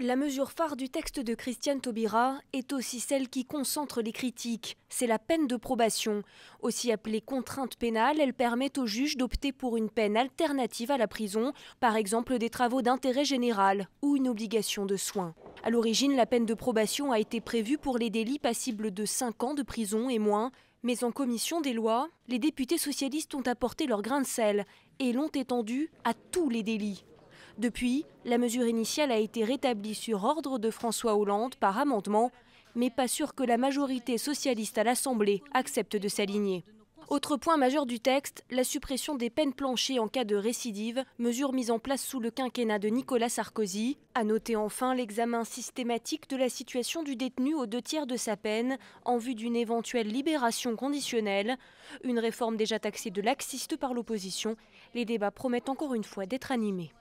La mesure phare du texte de Christiane Taubira est aussi celle qui concentre les critiques. C'est la peine de probation. Aussi appelée contrainte pénale, elle permet au juge d'opter pour une peine alternative à la prison, par exemple des travaux d'intérêt général ou une obligation de soins. À l'origine, la peine de probation a été prévue pour les délits passibles de 5 ans de prison et moins. Mais en commission des lois, les députés socialistes ont apporté leur grain de sel et l'ont étendue à tous les délits. Depuis, la mesure initiale a été rétablie sur ordre de François Hollande par amendement, mais pas sûr que la majorité socialiste à l'Assemblée accepte de s'aligner. Autre point majeur du texte, la suppression des peines planchées en cas de récidive, mesure mise en place sous le quinquennat de Nicolas Sarkozy. A noter enfin l'examen systématique de la situation du détenu aux deux tiers de sa peine en vue d'une éventuelle libération conditionnelle. Une réforme déjà taxée de laxiste par l'opposition. Les débats promettent encore une fois d'être animés.